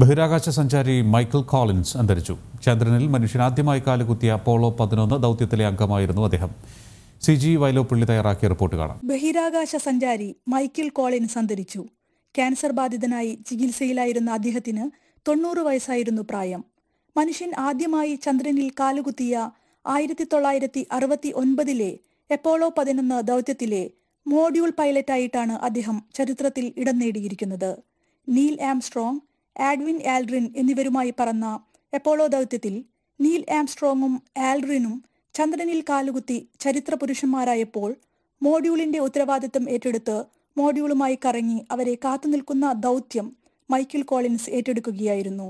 ബഹിരാകാശ സഞ്ചാരി Michael Collins അന്തരിച്ചു ചന്ദ്രനിൽ മനുഷ്യനാദ്യമായി കാലുകുത്തിയ പോളോ പതിനൊന്ന് ദൗത്യത്തിലെ അംഗമായിരുന്നു അദ്ദേഹം സി ജി വൈലോപ്പള്ളി തയ്യാറാക്കിയ റിപ്പോർട്ട് കാണാം ബഹിരാകാശ സഞ്ചാരി മൈക്കിൾ കോളിൻസ് അന്തരിച്ചു ക്യാൻസർ ബാധിതനായി ചികിത്സയിലായിരുന്ന അദ്ദേഹത്തിന് തൊണ്ണൂറ് വയസ്സായിരുന്നു പ്രായം മനുഷ്യൻ ആദ്യമായി ചന്ദ്രനിൽ കാലുകുത്തിയ ആയിരത്തി തൊള്ളായിരത്തി അറുപത്തി ഒൻപതിലെ എപ്പോളോ പതിനൊന്ന് ദൗത്യത്തിലെ മോഡ്യൂൾ പൈലറ്റായിട്ടാണ് അദ്ദേഹം ചരിത്രത്തിൽ ഇടം നേടിയിരിക്കുന്നത് നീൽ ആംസ്ട്രോങ് ആഡ്വിൻ ആൽഡ്രിൻ എന്നിവരുമായി പറന്ന എപ്പോളോ ദൗത്യത്തിൽ നീൽ ആംസ്ട്രോങ്ങും ആൽഡ്രിനും ചന്ദ്രനിൽ കാലുകുത്തി ചരിത്ര പുരുഷന്മാരായപ്പോൾ മോഡ്യൂളിന്റെ ഉത്തരവാദിത്തം ഏറ്റെടുത്ത് മോഡ്യൂളുമായി കറങ്ങി അവരെ കാത്തുനിൽക്കുന്ന ദൗത്യം മൈക്കിൾ കോളിൻസ് ഏറ്റെടുക്കുകയായിരുന്നു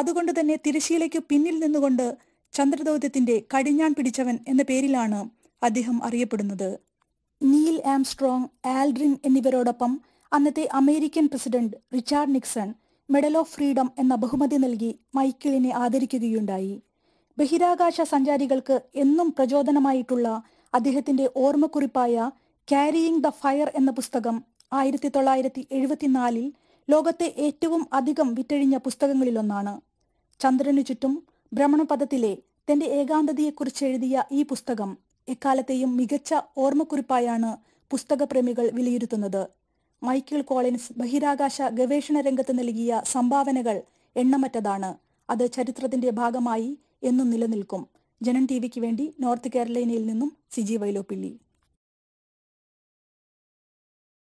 അതുകൊണ്ട് തന്നെ തിരശീലയ്ക്ക് പിന്നിൽ നിന്നുകൊണ്ട് ചന്ദ്രദൗത്യത്തിന്റെ കടിഞ്ഞാൻ പിടിച്ചവൻ എന്ന പേരിലാണ് അദ്ദേഹം അറിയപ്പെടുന്നത് നീൽ ആംസ്ട്രോങ് ആൽഡ്രിൻ എന്നിവരോടൊപ്പം അന്നത്തെ American president Richard Nixon medal of freedom എന്ന ബഹുമതി നൽകി മൈക്കിളിനെ ആദരിക്കുകയുണ്ടായി ബഹിരാകാശ സഞ്ചാരികൾക്ക് എന്നും പ്രചോദനമായിട്ടുള്ള അദ്ദേഹത്തിന്റെ ഓർമ്മക്കുറിപ്പായ ക്യാരിയിങ് ദ ഫയർ എന്ന പുസ്തകം ആയിരത്തി തൊള്ളായിരത്തി എഴുപത്തിനാലിൽ ലോകത്തെ ഏറ്റവും അധികം വിറ്റഴിഞ്ഞ പുസ്തകങ്ങളിലൊന്നാണ് ചന്ദ്രനു ചുറ്റും ഭ്രമണപഥത്തിലെ തന്റെ ഏകാന്തതയെക്കുറിച്ച് എഴുതിയ ഈ പുസ്തകം എക്കാലത്തെയും മികച്ച ഓർമ്മക്കുറിപ്പായാണ് പുസ്തകപ്രേമികൾ വിലയിരുത്തുന്നത് മൈക്കിൾ കോളിൻസ് ബഹിരാകാശ ഗവേഷണ രംഗത്ത് നൽകിയ സംഭാവനകൾ എണ്ണമറ്റതാണ് അത് ചരിത്രത്തിന്റെ ഭാഗമായി എന്നും നിലനിൽക്കും ജനം ടി വിക്ക് വേണ്ടി നോർത്ത് കേരളീനയിൽ നിന്നും സിജി വൈലോപ്പിള്ളി